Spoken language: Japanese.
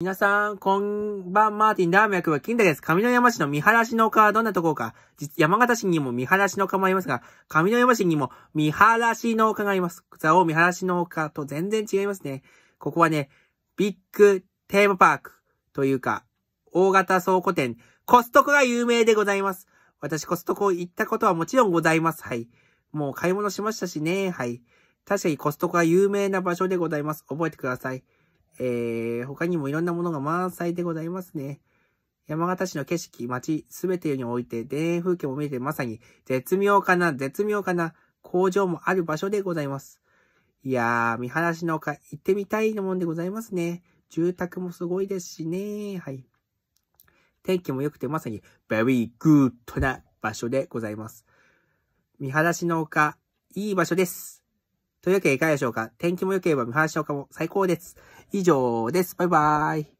皆さん、こんばん、マーティン、ダーメ役は金太です。上山市の見晴らしの丘はどんなところか。山形市にも見晴らしの川もありますが、上山市にも見晴らしの丘があります。蔵を見晴らしの丘と全然違いますね。ここはね、ビッグテーマパークというか、大型倉庫店、コストコが有名でございます。私、コストコ行ったことはもちろんございます。はい。もう買い物しましたしね。はい。確かにコストコが有名な場所でございます。覚えてください。えー、他にもいろんなものが満載でございますね。山形市の景色、街、すべてにおいて田園風景も見えてまさに絶妙かな、絶妙かな工場もある場所でございます。いやー、見晴らしの丘行ってみたいのもんでございますね。住宅もすごいですしね。はい。天気も良くてまさにベリーグッドな場所でございます。見晴らしの丘、いい場所です。というわけでいかがでしょうか天気も良ければ見晴らし消化も最高です。以上です。バイバーイ。